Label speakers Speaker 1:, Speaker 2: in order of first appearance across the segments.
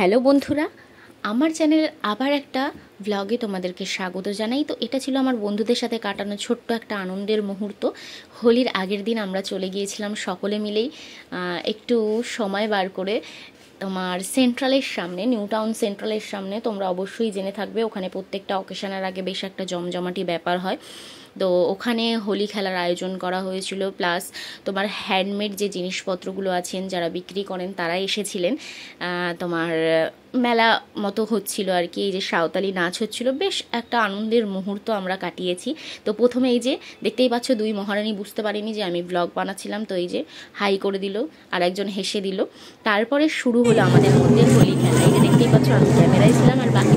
Speaker 1: hello বন্ধুরা আমার channel আবার একটা ভ্লগে তোমাদেরকে স্বাগত জানাই তো এটা ছিল আমার বন্ধুদের সাথে কাটানো ছোট্ট একটা আনন্দের মুহূর্ত হোলির আগের দিন আমরা চলে গিয়েছিলাম সকলে মিলেই একটু সময় বার করে তোমার সেন্ট্রালের সামনে নিউ টাউন সেন্ট্রালের সামনে তোমরা অবশ্যই জেনে থাকবে ওখানে প্রত্যেকটা অকেশনের আগে বেশ একটা জমজমাটি ব্যাপার হয় তো ওখানে হোলি খেলার আয়োজন করা হয়েছিল প্লাস তোমার হ্যান্ডমেড যে জিনিসপত্রগুলো আছেন যারা বিক্রি করেন তারা এসেছিলেন তোমার মেলা মতো হচ্ছিল আর কি এই যে সাঁওতালি নাচ হচ্ছিল বেশ একটা আনন্দের মুহূর্ত আমরা কাটিয়েছি তো প্রথমে এই যে দেখতেই পাচ্ছ দুই মহারানী বুঝতে পারিনি যে আমি ব্লগ বানাচ্ছিলাম তো এই যে হাই করে দিল আর একজন হেসে দিল তারপরে শুরু হলো আমাদের মধ্যে হোলি খেলা এই যে দেখতেই পাচ্ছ আমি ক্যামেরায় ছিলাম আর বাকি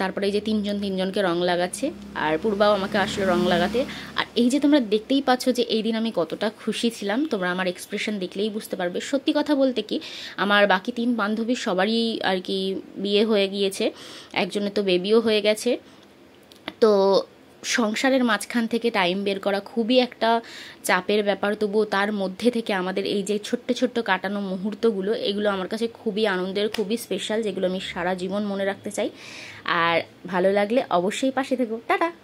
Speaker 1: তারপরে এই যে তিনজন তিনজনকে রং লাগাচ্ছে আর পূর্বাও আমাকে আসলে রং লাগাতে আর এই যে তোমরা দেখতেই পাচ্ছ যে এই দিন আমি কতটা খুশি ছিলাম তোমরা আমার এক্সপ্রেশন দেখলেই বুঝতে পারবে সত্যি কথা বলতে কি আমার বাকি তিন বান্ধবী সবারই আর কি বিয়ে হয়ে গিয়েছে একজনের তো বেবিও হয়ে গেছে তো সংসারের মাঝখান থেকে টাইম বের করা খুবই একটা চাপের ব্যাপার তবুও তার মধ্যে থেকে আমাদের এই যে ছোট্ট ছোট্ট কাটানো মুহূর্তগুলো এগুলো আমার কাছে খুবই আনন্দের খুবই স্পেশাল যেগুলো আমি সারা জীবন মনে রাখতে চাই আর ভালো লাগলে অবশ্যই পাশে থেকো টাটা